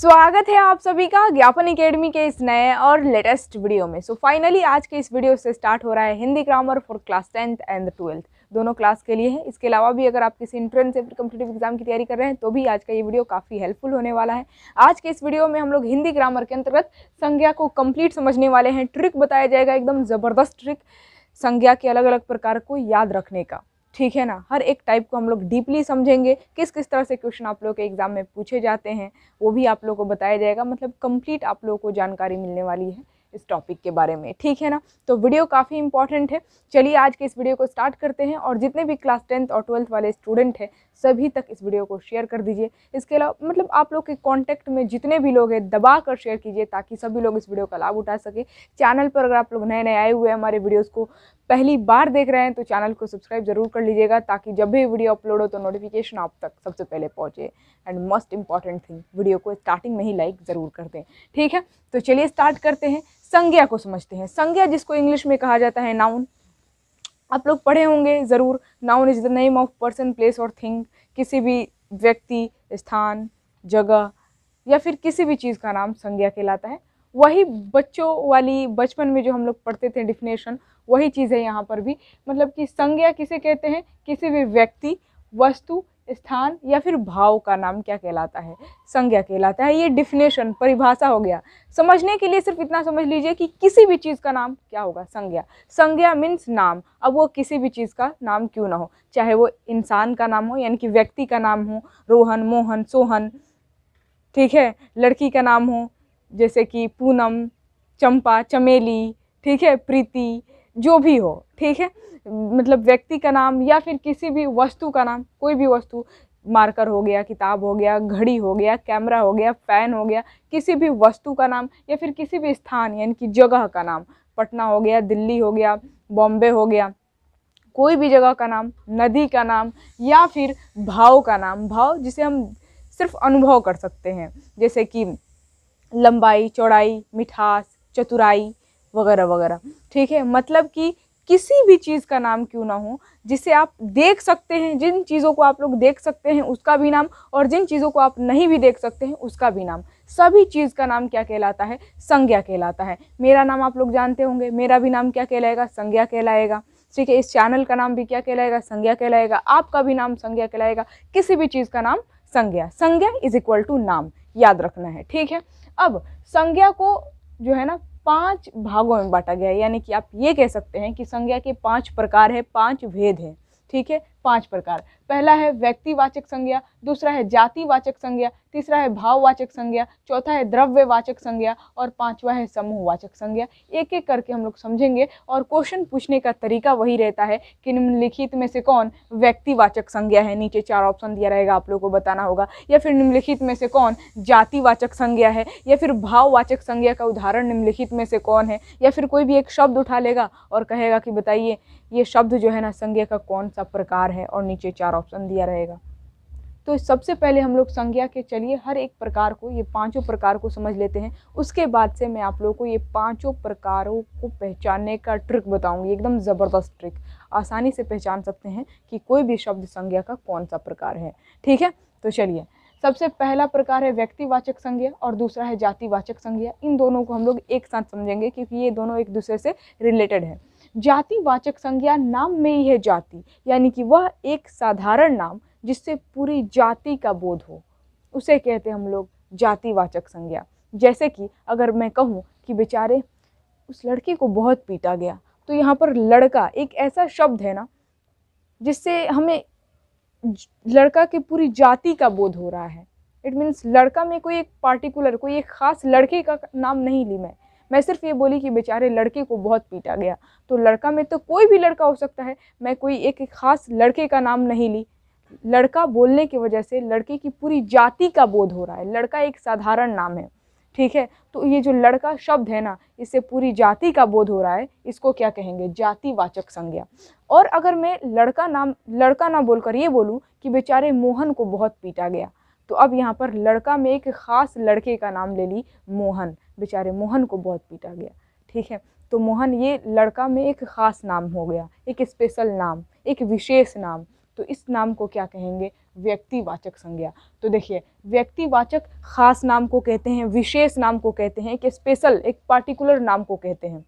स्वागत है आप सभी का ज्ञापन एकेडमी के इस नए और लेटेस्ट वीडियो में सो so फाइनली आज के इस वीडियो से स्टार्ट हो रहा है Hindi grammar for class tenth and twelfth दोनों क्लास के लिए है इसके अलावा भी अगर आप किसी इंट्रेंस या फिर कम्पिटेटिव एग्जाम की तैयारी कर रहे हैं तो भी आज का ये वीडियो काफ़ी हेल्पफुल होने वाला है आज के इस वीडियो में हम लोग हिंदी ग्रामर के अंतर्गत संज्ञा को कम्प्लीट समझने वाले हैं ट्रिक बताया जाएगा एकदम ज़बरदस्त ट्रिक संज्ञा के अलग अलग प्रकार को याद रखने का ठीक है ना हर एक टाइप को हम लोग डीपली समझेंगे किस किस तरह से क्वेश्चन आप लोग के एग्ज़ाम में पूछे जाते हैं वो भी आप लोग को बताया जाएगा मतलब कंप्लीट आप लोगों को जानकारी मिलने वाली है इस टॉपिक के बारे में ठीक है ना तो वीडियो काफ़ी इंपॉर्टेंट है चलिए आज के इस वीडियो को स्टार्ट करते हैं और जितने भी क्लास टेंथ और ट्वेल्थ वाले स्टूडेंट हैं सभी तक इस वीडियो को शेयर कर दीजिए इसके अलावा मतलब आप लोग के कॉन्टैक्ट में जितने भी लोग हैं दबा कर शेयर कीजिए ताकि सभी लोग इस वीडियो का लाभ उठा सके चैनल पर अगर आप लोग नए नए आए हुए हैं हमारे वीडियोज़ को पहली बार देख रहे हैं तो चैनल को सब्सक्राइब जरूर कर लीजिएगा ताकि जब भी वीडियो अपलोड हो तो नोटिफिकेशन आप तक सबसे पहले पहुँचे and most important thing video को स्टार्टिंग में ही लाइक ज़रूर कर दें ठीक है तो चलिए स्टार्ट करते हैं संज्ञा को समझते हैं संज्ञा जिसको इंग्लिश में कहा जाता है नाउन आप लोग पढ़े होंगे ज़रूर noun is the name of person place और थिंग किसी भी व्यक्ति स्थान जगह या फिर किसी भी चीज़ का नाम संज्ञा कहलाता है वही बच्चों वाली बचपन में जो हम लोग पढ़ते थे डिफिनेशन वही चीज़ है यहाँ पर भी मतलब कि संज्ञा किसे कहते हैं किसी भी व्यक्ति वस्तु स्थान या फिर भाव का नाम क्या कहलाता है संज्ञा कहलाता है ये डिफिनेशन परिभाषा हो गया समझने के लिए सिर्फ इतना समझ लीजिए कि किसी भी चीज़ का नाम क्या होगा संज्ञा संज्ञा मीन्स नाम अब वो किसी भी चीज़ का नाम क्यों ना हो चाहे वो इंसान का नाम हो यानी कि व्यक्ति का नाम हो रोहन मोहन सोहन ठीक है लड़की का नाम हो जैसे कि पूनम चंपा चमेली ठीक है प्रीति जो भी हो ठीक है मतलब व्यक्ति का नाम या फिर किसी भी वस्तु का नाम कोई भी वस्तु मार्कर हो गया किताब हो गया घड़ी हो गया कैमरा हो गया फ़ैन हो गया किसी भी वस्तु का नाम या फिर किसी भी स्थान यानी कि जगह का नाम पटना हो गया दिल्ली हो गया बॉम्बे हो गया कोई भी जगह का नाम नदी का नाम या फिर भाव का नाम भाव जिसे हम सिर्फ अनुभव कर सकते हैं जैसे कि लंबाई चौड़ाई मिठास चतुराई वगैरह वगैरह ठीक है मतलब कि किसी भी चीज़ का नाम क्यों ना हो जिसे आप देख सकते हैं जिन चीज़ों को आप लोग देख सकते हैं उसका भी नाम और जिन चीज़ों को आप नहीं भी देख सकते हैं उसका भी नाम सभी चीज़ का नाम क्या कहलाता है संज्ञा कहलाता है मेरा नाम आप लोग जानते होंगे मेरा भी नाम क्या कहलाएगा संज्ञा कहलाएगा ठीक है इस चैनल का नाम भी क्या कहलाएगा संज्ञा कहलाएगा आपका भी नाम संज्ञा कहलाएगा किसी भी चीज़ का नाम संज्ञा संज्ञा इज इक्वल टू नाम याद रखना है ठीक है अब संज्ञा को जो है ना पांच भागों में बांटा गया है यानी कि आप ये कह सकते हैं कि संज्ञा के पांच प्रकार है पांच भेद है ठीक है पांच प्रकार पहला है व्यक्तिवाचक संज्ञा दूसरा है जातिवाचक संज्ञा तीसरा है भाववाचक संज्ञा चौथा है द्रव्यवाचक संज्ञा और पांचवा है समूहवाचक संज्ञा एक एक करके हम लोग समझेंगे और क्वेश्चन पूछने का तरीका वही रहता है कि निम्नलिखित में से कौन व्यक्तिवाचक संज्ञा है नीचे चार ऑप्शन दिया रहेगा आप लोगों को बताना होगा या फिर निम्नलिखित में से कौन जातिवाचक संज्ञा है या फिर भाववाचक संज्ञा का उदाहरण निम्नलिखित में से कौन है या फिर कोई भी एक शब्द उठा लेगा और कहेगा कि बताइए ये शब्द जो है ना संज्ञा का कौन सा प्रकार है है और नीचे चार ऑप्शन दिया रहेगा तो सबसे पहले हम लोग संज्ञा के चलिए हर एक प्रकार को ये पांचों प्रकार को समझ लेते हैं उसके बाद से मैं आप लोगों को ये पांचों प्रकारों को पहचानने का ट्रिक बताऊंगी एकदम ज़बरदस्त ट्रिक आसानी से पहचान सकते हैं कि कोई भी शब्द संज्ञा का कौन सा प्रकार है ठीक है तो चलिए सबसे पहला प्रकार है व्यक्तिवाचक संज्ञा और दूसरा है जातिवाचक संज्ञा इन दोनों को हम लोग एक साथ समझेंगे क्योंकि ये दोनों एक दूसरे से रिलेटेड है जाति वाचक संज्ञा नाम में ही है जाति यानी कि वह एक साधारण नाम जिससे पूरी जाति का बोध हो उसे कहते हम लोग जातिवाचक संज्ञा जैसे कि अगर मैं कहूँ कि बेचारे उस लड़के को बहुत पीटा गया तो यहाँ पर लड़का एक ऐसा शब्द है ना जिससे हमें लड़का के पूरी जाति का बोध हो रहा है इट मीन्स लड़का में कोई एक पार्टिकुलर कोई एक ख़ास लड़के का नाम नहीं ली मैं मैं सिर्फ ये बोली कि बेचारे लड़के को बहुत पीटा गया तो लड़का में तो कोई भी लड़का हो सकता है मैं कोई एक ख़ास लड़के का नाम नहीं ली लड़का बोलने की वजह से लड़के की पूरी जाति का बोध हो रहा है लड़का एक साधारण नाम है ठीक है तो ये जो लड़का शब्द है ना इससे पूरी जाति का बोध हो रहा है इसको क्या कहेंगे जातिवाचक संज्ञा और अगर मैं लड़का नाम लड़का ना बोलकर ये बोलूँ कि बेचारे मोहन को बहुत पीटा गया तो अब यहाँ पर लड़का में एक ख़ास लड़के का नाम ले ली मोहन बेचारे मोहन को बहुत पीटा गया ठीक है तो मोहन ये लड़का में एक ख़ास नाम हो गया एक स्पेशल नाम एक विशेष नाम तो इस नाम को क्या कहेंगे व्यक्तिवाचक संज्ञा तो देखिए व्यक्तिवाचक खास नाम को कहते हैं विशेष नाम को कहते हैं कि स्पेशल एक पार्टिकुलर नाम को कहते हैं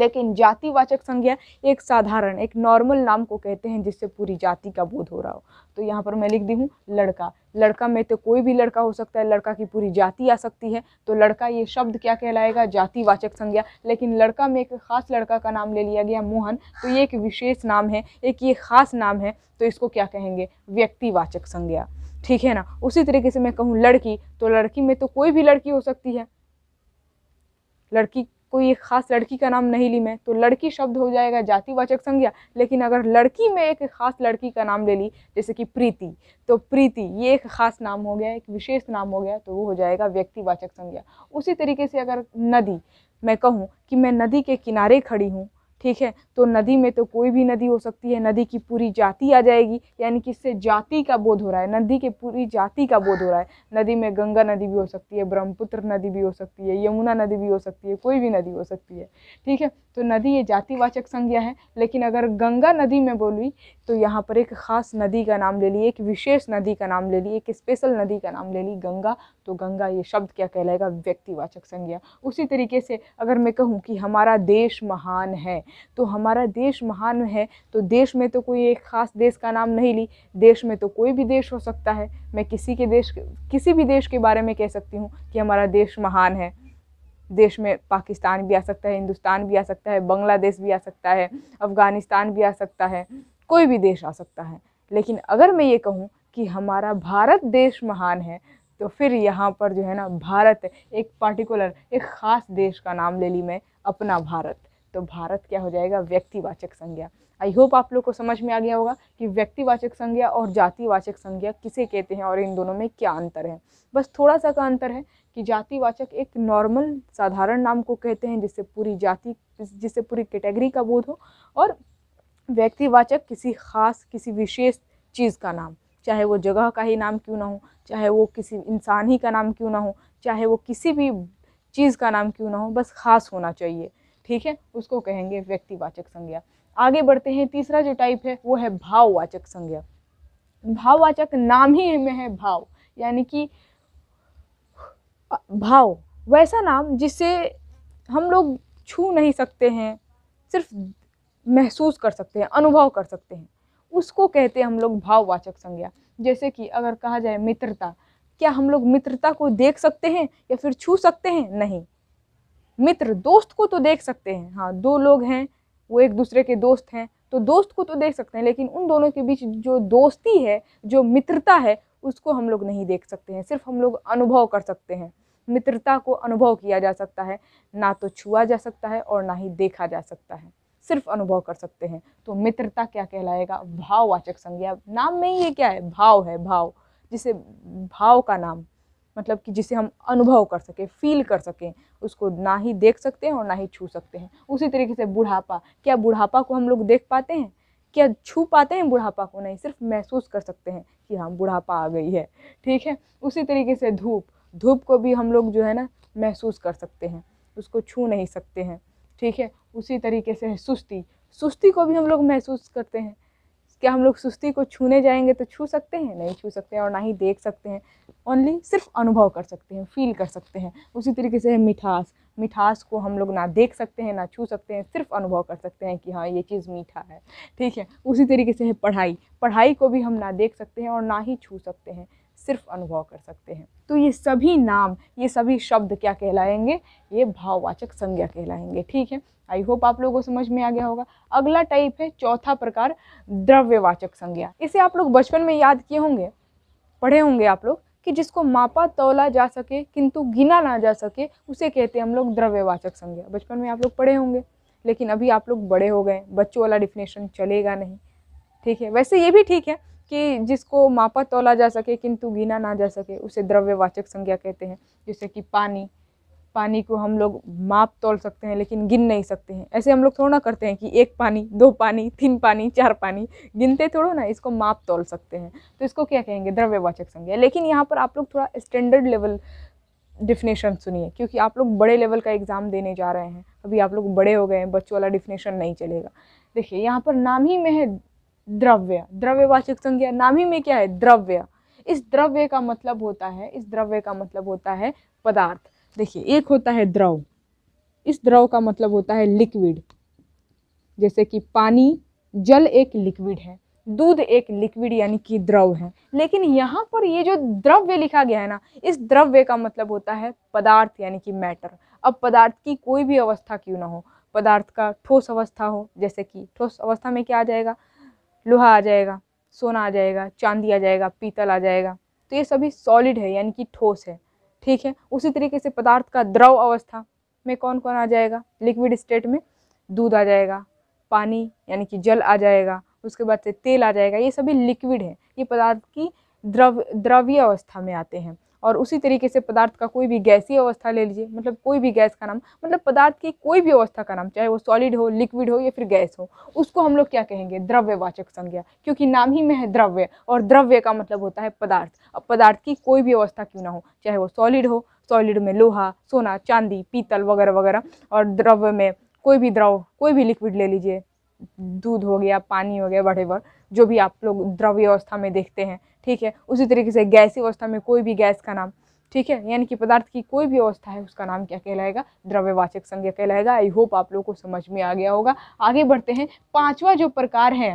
लेकिन जातिवाचक संज्ञा एक साधारण एक नॉर्मल नाम को कहते हैं जिससे पूरी जाति का बोध हो रहा हो तो यहाँ पर मैं लिख दी हूँ लड़का लड़का में तो कोई भी लड़का हो सकता है लड़का की पूरी जाति आ सकती है तो लड़का ये शब्द क्या कहलाएगा जातिवाचक संज्ञा लेकिन लड़का में एक ख़ास लड़का का नाम ले लिया गया मोहन तो ये एक विशेष नाम है एक ये ख़ास नाम है तो इसको क्या कहेंगे व्यक्तिवाचक संज्ञा ठीक है ना उसी तरीके से मैं कहूँ लड़की तो लड़की में तो कोई भी लड़की हो सकती है लड़की कोई एक खास लड़की का नाम नहीं ली मैं तो लड़की शब्द हो जाएगा जातिवाचक संज्ञा लेकिन अगर लड़की में एक खास लड़की का नाम ले ली जैसे कि प्रीति तो प्रीति ये एक खास नाम हो गया एक विशेष नाम हो गया तो वो हो जाएगा व्यक्तिवाचक संज्ञा उसी तरीके से अगर नदी मैं कहूँ कि मैं नदी के किनारे खड़ी हूँ ठीक है तो नदी में तो कोई भी नदी हो सकती है नदी की पूरी जाति आ जाएगी यानी कि इससे जाति का बोध हो रहा है नदी के पूरी जाति का बोध हो रहा है नदी में गंगा नदी भी हो सकती है ब्रह्मपुत्र नदी भी हो सकती है यमुना नदी भी हो सकती है कोई भी नदी हो सकती है ठीक है तो नदी ये जातिवाचक संज्ञा है लेकिन अगर गंगा नदी में बोली तो यहाँ पर एक ख़ास नदी का नाम ले ली एक विशेष नदी का नाम ले ली एक स्पेशल नदी का नाम ले ली गंगा तो गंगा ये शब्द क्या कहलाएगा व्यक्तिवाचक संज्ञा उसी तरीके से अगर मैं कहूँ कि हमारा देश महान है तो हमारा देश महान है तो देश में तो कोई एक ख़ास देश का नाम नहीं ली देश में तो कोई भी देश हो सकता है मैं किसी के देश किसी भी देश के बारे में कह सकती हूँ कि हमारा देश महान है देश में पाकिस्तान भी आ सकता है हिंदुस्तान भी आ सकता है बांग्लादेश भी आ सकता है अफ़गानिस्तान भी आ सकता है कोई भी देश आ सकता है लेकिन अगर मैं ये कहूँ कि हमारा भारत देश महान है तो फिर यहाँ पर जो है ना भारत एक पार्टिकुलर एक ख़ास देश का नाम ले ली मैं अपना भारत तो भारत क्या हो जाएगा व्यक्तिवाचक संज्ञा आई होप आप लोग को समझ में आ गया होगा कि व्यक्तिवाचक संज्ञा और जातिवाचक संज्ञा किसे कहते हैं और इन दोनों में क्या अंतर है बस थोड़ा सा का अंतर है कि जातिवाचक एक नॉर्मल साधारण नाम को कहते हैं जिससे पूरी जाति जिससे पूरी कैटेगरी का बोध हो और व्यक्तिवाचक किसी खास किसी विशेष चीज़ का नाम चाहे वो जगह का ही नाम क्यों ना हो चाहे वो किसी इंसान ही का नाम क्यों ना हो चाहे वो किसी भी चीज़ का नाम क्यों ना हो बस खास होना चाहिए ठीक है उसको कहेंगे व्यक्तिवाचक संज्ञा आगे बढ़ते हैं तीसरा जो टाइप है वो है भाववाचक संज्ञा भाववाचक नाम ही में है भाव यानी कि भाव वैसा नाम जिसे हम लोग छू नहीं सकते हैं सिर्फ महसूस कर सकते हैं अनुभव कर सकते हैं उसको कहते हैं हम लोग भाववाचक संज्ञा जैसे कि अगर कहा जाए मित्रता क्या हम लोग मित्रता को देख सकते हैं या फिर छू सकते हैं नहीं मित्र दोस्त को तो देख सकते हैं हाँ दो लोग हैं वो एक दूसरे के दोस्त हैं तो दोस्त को तो देख सकते हैं लेकिन उन दोनों के बीच जो दोस्ती है जो मित्रता है उसको हम लोग नहीं देख सकते हैं सिर्फ हम लोग अनुभव कर सकते हैं मित्रता को अनुभव किया जा सकता है ना तो छुआ जा सकता है और ना ही देखा जा सकता है सिर्फ अनुभव कर सकते हैं तो मित्रता क्या कहलाएगा भाववाचक संज्ञा नाम में ये क्या है भाव है भाव जिसे भाव का नाम मतलब कि जिसे हम अनुभव कर सकें फील कर सकें उसको ना ही देख सकते हैं और ना ही छू सकते हैं उसी तरीके से बुढ़ापा क्या बुढ़ापा को हम लोग देख पाते हैं क्या छू पाते हैं बुढ़ापा को नहीं सिर्फ महसूस कर सकते हैं कि हाँ बुढ़ापा आ गई है ठीक है उसी तरीके से धूप धूप को भी हम लोग जो है ना महसूस कर सकते हैं उसको छू नहीं सकते हैं ठीक है उसी तरीके से है सुस्ती सुस्ती को भी हम लोग महसूस करते हैं क्या हम लोग सुस्ती को छूने जाएंगे तो छू सकते हैं नहीं छू सकते हैं और ना ही देख सकते हैं ओनली सिर्फ अनुभव कर सकते हैं फील कर सकते हैं उसी तरीके से है मिठास मिठास को हम लोग ना देख सकते हैं ना छू सकते हैं सिर्फ अनुभव कर सकते हैं कि हाँ ये चीज़ मीठा है ठीक है उसी तरीके से है पढ़ाई पढ़ाई को भी हम ना देख सकते हैं और ना ही छू सकते हैं सिर्फ अनुभव कर सकते हैं तो ये सभी नाम ये सभी शब्द क्या कहलाएंगे ये भाववाचक संज्ञा कहलाएंगे ठीक है आई होप आप लोगों को समझ में आ गया होगा अगला टाइप है चौथा प्रकार द्रव्यवाचक संज्ञा इसे आप लोग बचपन में याद किए होंगे पढ़े होंगे आप लोग कि जिसको मापा तोला जा सके किंतु गिना ना जा सके उसे कहते हैं हम लोग द्रव्यवाचक संज्ञा बचपन में आप लोग पढ़े होंगे लेकिन अभी आप लोग बड़े हो गए बच्चों वाला डिफिनेशन चलेगा नहीं ठीक है वैसे ये भी ठीक है कि जिसको मापा तोला जा सके किंतु गिना ना जा सके उसे द्रव्यवाचक संज्ञा कहते हैं जैसे कि पानी पानी को हम लोग माप तोल सकते हैं लेकिन गिन नहीं सकते हैं ऐसे हम लोग थोड़ा ना करते हैं कि एक पानी दो पानी तीन पानी चार पानी गिनते थोड़ा ना इसको माप तोल सकते हैं तो इसको क्या कहेंगे द्रव्यवाचक संज्ञा लेकिन यहाँ पर आप लोग थोड़ा स्टैंडर्ड लेवल डिफिनेशन सुनिए क्योंकि आप लोग बड़े लेवल का एग्ज़ाम देने जा रहे हैं अभी आप लोग बड़े हो गए हैं बच्चों वाला डिफिनेशन नहीं चलेगा देखिए यहाँ पर नाम ही में है द्रव्य द्रव्यवाचक संज्ञा नाम ही में क्या है द्रव्य इस द्रव्य का मतलब होता है इस द्रव्य का मतलब होता है पदार्थ देखिए एक होता है द्रव इस द्रव का मतलब होता है लिक्विड जैसे कि पानी जल एक लिक्विड है दूध एक लिक्विड यानी कि द्रव है लेकिन यहाँ पर ये जो द्रव्य लिखा गया है ना इस द्रव्य का मतलब होता है पदार्थ यानी कि मैटर अब पदार्थ की कोई भी अवस्था क्यों ना हो पदार्थ का ठोस अवस्था हो जैसे कि ठोस अवस्था में क्या आ जाएगा लोहा आ जाएगा सोना आ जाएगा चांदी आ जाएगा पीतल आ जाएगा तो ये सभी सॉलिड है यानी कि ठोस है ठीक है उसी तरीके से पदार्थ का द्रव अवस्था में कौन कौन आ जाएगा लिक्विड स्टेट में दूध आ जाएगा पानी यानी कि जल आ जाएगा उसके बाद से तेल आ जाएगा ये सभी लिक्विड है ये पदार्थ की द्रव द्रव्य अवस्था में आते हैं और उसी तरीके से पदार्थ का कोई भी गैसीय अवस्था ले लीजिए मतलब कोई भी गैस का नाम मतलब पदार्थ की कोई भी अवस्था का नाम चाहे वो सॉलिड हो लिक्विड हो या फिर गैस हो उसको हम लोग क्या कहेंगे द्रव्यवाचक संज्ञा क्योंकि नाम ही में है द्रव्य और द्रव्य का मतलब होता है पदार्थ अब पदार्थ की कोई भी अवस्था क्यों ना हो चाहे वो सॉलिड हो सॉलिड में लोहा सोना चांदी पीतल वगैरह वगैरह और द्रव्य में कोई भी द्रव कोई भी लिक्विड ले लीजिए दूध हो गया पानी हो गया वट जो भी आप लोग द्रव्य अवस्था में देखते हैं ठीक है उसी तरीके से गैसी अवस्था में कोई भी गैस का नाम ठीक है यानी कि पदार्थ की कोई भी अवस्था है उसका नाम क्या कहलाएगा द्रव्यवाचक संज्ञा कहलाएगा आई होप आप लोगों को समझ में आ गया होगा आगे बढ़ते हैं पांचवा जो प्रकार है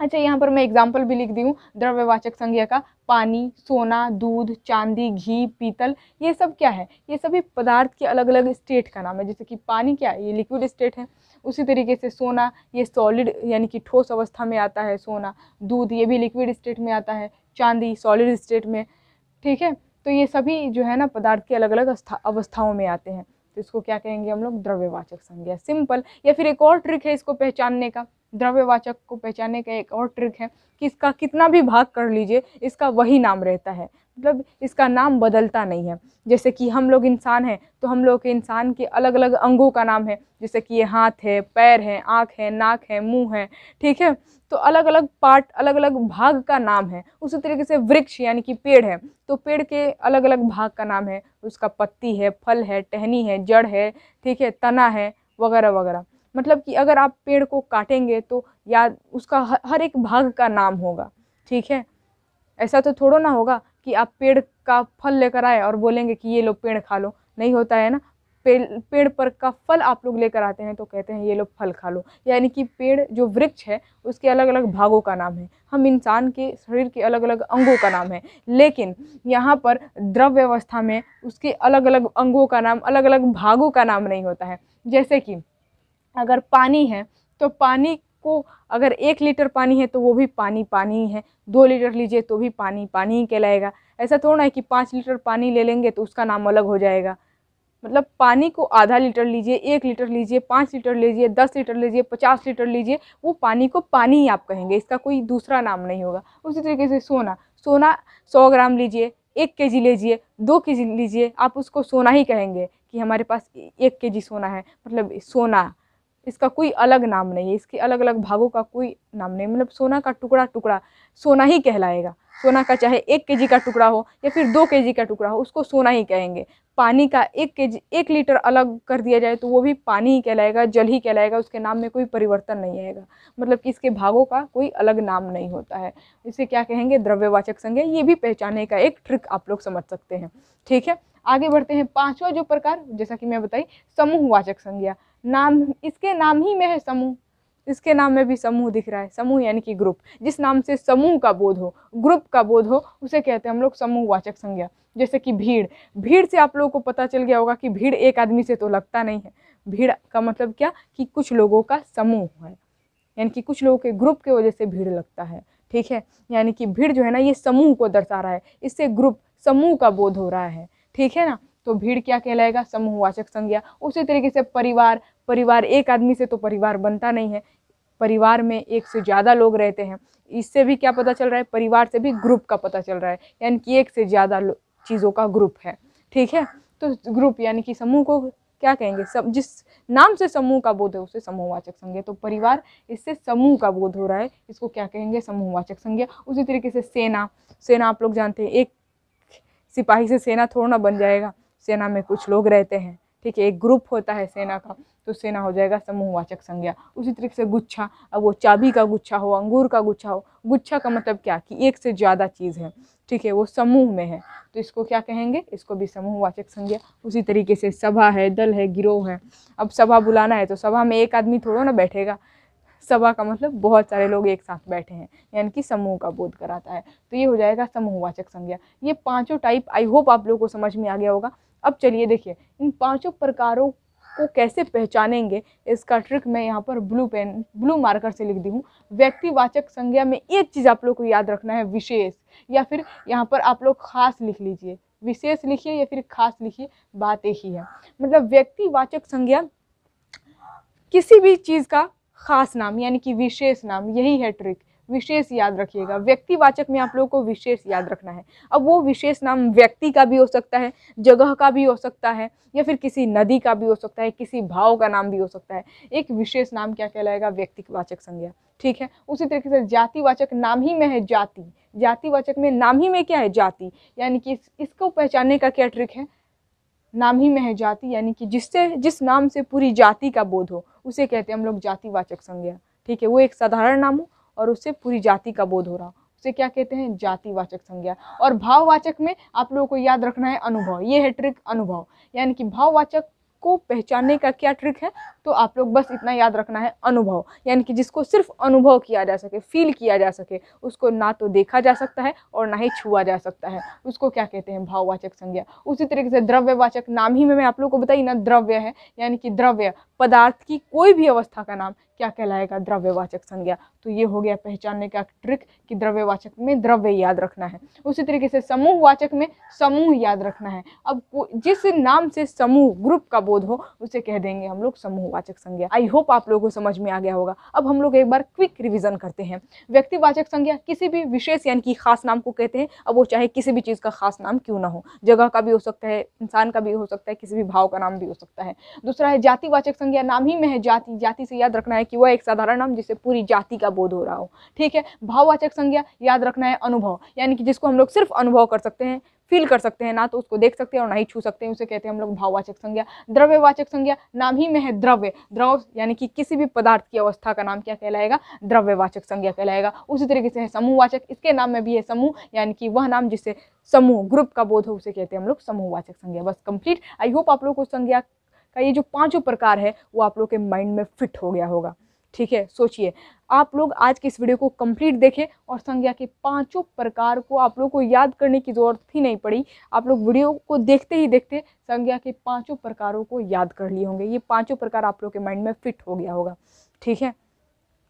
अच्छा यहाँ पर मैं एग्जाम्पल भी लिख दी हूँ द्रव्यवाचक संज्ञा का पानी सोना दूध चांदी घी पीतल ये सब क्या है ये सभी पदार्थ के अलग अलग स्टेट का नाम है जैसे कि पानी क्या है ये लिक्विड स्टेट है उसी तरीके से सोना ये सॉलिड यानी कि ठोस अवस्था में आता है सोना दूध ये भी लिक्विड स्टेट में आता है चांदी सॉलिड स्टेट में ठीक है तो ये सभी जो है ना पदार्थ की अलग अलग अवस्थाओं में आते हैं तो इसको क्या कहेंगे हम लोग द्रव्यवाचक संज्ञा सिंपल या फिर एक और ट्रिक है इसको पहचानने का द्रव्यवाचक को पहचानने का एक और ट्रिक है कि इसका कितना भी भाग कर लीजिए इसका वही नाम रहता है मतलब इसका नाम बदलता नहीं है जैसे कि हम लोग इंसान हैं तो हम लोग के इंसान के अलग अलग अंगों का नाम है जैसे कि ये हाथ है पैर है आँख है नाक है मुंह है ठीक है तो अलग अलग पार्ट अलग अलग भाग का नाम है उसी तरीके से वृक्ष यानी कि पेड़ है तो पेड़ के अलग अलग भाग का नाम है उसका पत्ती है फल है टहनी है जड़ है ठीक है तना है वगैरह वगैरह मतलब कि अगर आप पेड़ को काटेंगे तो या उसका हर एक भाग का नाम होगा ठीक है ऐसा तो थोड़ा ना होगा कि आप पेड़ का फल लेकर आए और बोलेंगे कि ये लो पेड़ खा लो नहीं होता है ना पेड़ पेड़ पर का फल आप लोग लेकर आते हैं तो कहते हैं ये लो फल खा लो यानी कि पेड़ जो वृक्ष है उसके अलग अलग भागों का नाम है हम इंसान के शरीर के अलग अलग अंगों का नाम है लेकिन यहाँ पर द्रव व्यवस्था में उसके अलग अलग अंगों का नाम अलग अलग भागों का नाम नहीं होता है जैसे कि अगर पानी है तो पानी आपको अगर एक लीटर पानी है तो वो भी पानी पानी है दो लीटर लीजिए तो भी पानी पानी ही कहलाएगा ऐसा थोड़ा है कि पाँच लीटर पानी ले लेंगे तो उसका नाम अलग हो जाएगा मतलब पानी को आधा लीटर लीजिए एक लीटर लीजिए पाँच लीटर लीजिए दस लीटर लीजिए पचास लीटर लीजिए वो पानी को पानी ही आप कहेंगे इसका कोई दूसरा नाम नहीं होगा उसी तरीके से सोना सोना सौ ग्राम लीजिए एक के जी लीजिए दो के जी लीजिए आप उसको सोना ही कहेंगे कि हमारे पास एक के जी सोना है मतलब सोना इसका कोई अलग नाम नहीं है इसके अलग अलग भागों का कोई नाम नहीं मतलब सोना का टुकड़ा टुकड़ा सोना ही कहलाएगा सोना का चाहे एक के का टुकड़ा हो या फिर दो के का टुकड़ा हो उसको सोना ही कहेंगे पानी का एक के जी एक लीटर अलग कर दिया जाए तो वो भी पानी ही कहलाएगा जल ही कहलाएगा उसके नाम में कोई परिवर्तन नहीं आएगा मतलब कि इसके भागों का कोई अलग नाम नहीं होता है इसे क्या कहेंगे द्रव्यवाचक संज्ञा ये भी पहचाने का एक ट्रिक आप लोग समझ सकते हैं ठीक है आगे बढ़ते हैं पांचवा जो प्रकार जैसा कि मैं बताई समूहवाचक संज्ञा नाम इसके नाम ही में है समूह इसके नाम में भी समूह दिख रहा है समूह यानी कि ग्रुप जिस नाम से समूह का बोध हो ग्रुप का बोध हो उसे कहते हैं हम लोग समूहवाचक संज्ञा जैसे कि भीड़ भीड़ से आप लोगों को पता चल गया होगा कि भीड़ एक आदमी से तो लगता नहीं है भीड़ का मतलब क्या कि कुछ लोगों का समूह है यानी कि कुछ लोगों के ग्रुप के वजह से भीड़ लगता है ठीक है यानी कि भीड़ जो है ना ये समूह को दर्शा रहा है इससे ग्रुप समूह का बोध हो रहा है ठीक है ना तो भीड़ क्या कहलाएगा समूहवाचक संज्ञा उसी तरीके से परिवार परिवार एक आदमी से तो परिवार बनता नहीं है परिवार में एक से ज़्यादा लोग रहते हैं इससे भी क्या पता चल रहा है परिवार से भी ग्रुप का पता चल रहा है यानी कि एक से ज़्यादा चीज़ों का ग्रुप है ठीक है तो ग्रुप यानी कि समूह को क्या कहेंगे सब जिस नाम से समूह का बोध है उसे समूहवाचक संज्ञा तो परिवार इससे समूह का बोध हो रहा है इसको क्या कहेंगे समूहवाचक संज्ञा उसी तरीके से सेना सेना आप लोग जानते हैं एक सिपाही से सेना थोड़ा ना बन जाएगा सेना में कुछ लोग रहते हैं ठीक है एक ग्रुप होता है सेना का तो सेना हो जाएगा समूहवाचक संज्ञा उसी तरीके से गुच्छा अब वो चाबी का गुच्छा हो अंगूर का गुच्छा हो गुच्छा का मतलब क्या कि एक से ज़्यादा चीज़ है ठीक है वो समूह में है तो इसको क्या कहेंगे इसको भी समूहवाचक संज्ञा उसी तरीके से सभा है दल है गिरोह है अब सभा बुलाना है तो सभा में एक आदमी थोड़ा ना बैठेगा सभा का मतलब बहुत सारे लोग एक साथ बैठे हैं यानी कि समूह का बोध कराता है तो ये हो जाएगा समूहवाचक संज्ञा ये पांचों टाइप आई होप आप लोगों को समझ में आ गया होगा अब चलिए देखिए इन पांचों प्रकारों को कैसे पहचानेंगे इसका ट्रिक मैं यहाँ पर ब्लू पेन ब्लू मार्कर से लिख दी हूँ व्यक्तिवाचक संज्ञा में एक चीज़ आप लोग को याद रखना है विशेष या फिर यहाँ पर आप लोग खास लिख लीजिए विशेष लिखिए या फिर खास लिखिए बात एक ही है मतलब व्यक्तिवाचक संज्ञा किसी भी चीज़ का खास नाम यानी कि विशेष नाम यही है ट्रिक विशेष याद रखिएगा हाँ। व्यक्तिवाचक में आप लोगों को विशेष याद रखना है अब वो विशेष नाम व्यक्ति का भी हो सकता है जगह का भी हो सकता है या फिर किसी नदी का भी हो सकता है किसी भाव का नाम भी हो सकता है एक विशेष नाम क्या कहलाएगा व्यक्तिवाचक संज्ञा ठीक है उसी तरीके से जातिवाचक नाम ही में है जाति जातिवाचक में नाम ही में क्या है जाति यानी कि इसको पहचानने का क्या ट्रिक है नाम ही में है जाति यानी कि जिससे जिस नाम से पूरी जाति का बोध हो उसे कहते हैं हम लोग जातिवाचक संज्ञा ठीक है वो एक साधारण नाम हो और उससे पूरी जाति का बोध हो रहा उसे क्या कहते हैं जातिवाचक संज्ञा और भाववाचक में आप लोगों को याद रखना है अनुभव ये है ट्रिक अनुभव यानी कि भाववाचक को पहचानने का क्या ट्रिक है तो आप लोग बस इतना याद रखना है अनुभव यानी कि जिसको सिर्फ अनुभव किया जा सके फील किया जा सके उसको ना तो देखा जा सकता है और ना ही छुआ जा सकता है उसको क्या कहते हैं भाववाचक संज्ञा उसी तरीके से द्रव्यवाचक नाम ही में मैं आप लोग को बताई ना द्रव्य है यानी कि द्रव्य पदार्थ की कोई भी अवस्था का नाम क्या कहलाएगा द्रव्यवाचक संज्ञा तो ये हो गया पहचानने का ट्रिक कि द्रव्यवाचक में द्रव्य याद रखना है उसी तरीके से समूहवाचक में समूह याद रखना है अब जिस नाम से समूह ग्रुप का बोध हो उसे कह देंगे हम लोग समूहवाचक संज्ञा आई होप आप लोगों को समझ में आ गया होगा अब हम लोग एक बार क्विक रिविजन करते हैं व्यक्तिवाचक संज्ञा किसी भी विशेष यानी कि खास नाम को कहते हैं अब वो चाहे किसी भी चीज़ का खास नाम क्यों ना हो जगह का भी हो सकता है इंसान का भी हो सकता है किसी भी भाव का नाम भी हो सकता है दूसरा है जातिवाचक संज्ञा नाम ही में है जाति जाति से याद रखना है है कि वह एक साधारण नाम जिसे पूरी जाति का बोध हो रहा हो ठीक है भाववाचक संज्ञा याद रखना है अनुभव यानी कि जिसको हम लोग सिर्फ अनुभव कर सकते हैं फील कर सकते हैं ना तो उसको देख सकते हैं और ना ही छू सकते हैं उसे कहते हैं हम लोग भाववाचक संज्ञा द्रव्यवाचक संज्ञा नाम ही में है द्रव्य द्रव यानी कि किसी भी पदार्थ की अवस्था का नाम क्या कहलाएगा द्रव्यवाचक संज्ञा कहलाएगा उसी तरीके से है समूहवाचक इसके नाम में भी है समूह यानी कि वह नाम जिससे समूह ग्रुप का बोध हो उसे कहते हैं हम लोग समूहवाचक संज्ञा बस कंप्लीट आई होप आप लोग को संज्ञा का ये जो पाँचों प्रकार है वो आप लोग के माइंड में फिट हो गया होगा ठीक है सोचिए आप लोग आज के इस वीडियो को कंप्लीट देखें और संज्ञा के पांचों प्रकार को आप लोग को याद करने की ज़रूरत ही नहीं पड़ी आप लोग वीडियो को देखते ही देखते संज्ञा के पांचों प्रकारों को याद कर लिए होंगे ये पांचों प्रकार आप लोग के माइंड में फिट हो गया होगा ठीक है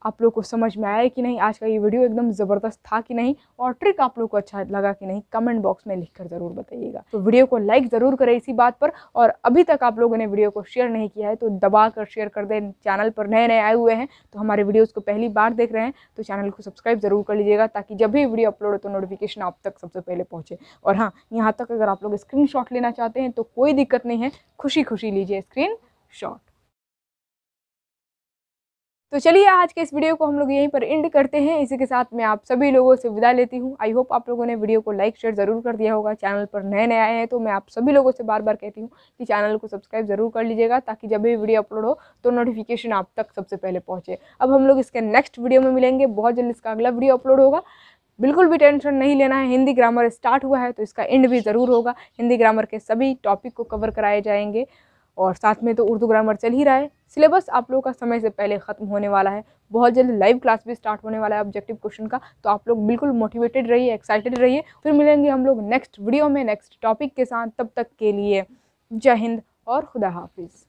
आप लोग को समझ में आया कि नहीं आज का ये वीडियो एकदम ज़बरदस्त था कि नहीं और ट्रिक आप लोग को अच्छा लगा कि नहीं कमेंट बॉक्स में लिखकर ज़रूर बताइएगा तो वीडियो को लाइक ज़रूर करें इसी बात पर और अभी तक आप लोगों ने वीडियो को शेयर नहीं किया है तो दबा कर शेयर कर दें चैनल पर नए नए आए हुए हैं तो हमारे वीडियोज़ को पहली बार देख रहे हैं तो चैनल को सब्सक्राइब ज़रूर कर लीजिएगा ताकि जब भी वीडियो अपलोड हो तो नोटिफिकेशन आप तक सबसे पहले पहुँचे और हाँ यहाँ तक अगर आप लोग स्क्रीन लेना चाहते हैं तो कोई दिक्कत नहीं है खुशी खुशी लीजिए स्क्रीन शॉट तो चलिए आज के इस वीडियो को हम लोग यहीं पर एंड करते हैं इसी के साथ मैं आप सभी लोगों से विदा लेती हूँ आई होप आप लोगों ने वीडियो को लाइक शेयर ज़रूर कर दिया होगा चैनल पर नए नए आए हैं तो मैं आप सभी लोगों से बार बार कहती हूँ कि चैनल को सब्सक्राइब ज़रूर कर लीजिएगा ताकि जब भी वीडियो अपलोड हो तो नोटिफिकेशन आप तक सबसे पहले पहुँचे अब हम लोग इसके नेक्स्ट वीडियो में मिलेंगे बहुत जल्द इसका अगला वीडियो अपलोड होगा बिल्कुल भी टेंशन नहीं लेना है हिंदी ग्रामर स्टार्ट हुआ है तो इसका एंड भी ज़रूर होगा हिंदी ग्रामर के सभी टॉपिक को कवर कराए जाएंगे और साथ में तो उर्दू ग्रामर चल ही रहा है सिलेबस आप लोगों का समय से पहले ख़त्म होने वाला है बहुत जल्द लाइव क्लास भी स्टार्ट होने वाला है ऑब्जेक्टिव क्वेश्चन का तो आप लोग बिल्कुल मोटिवेटेड रहिए एक्साइटेड रहिए फिर मिलेंगे हम लोग नेक्स्ट वीडियो में नेक्स्ट टॉपिक के साथ तब तक के लिए जय हिंद और खुदा हाफिज़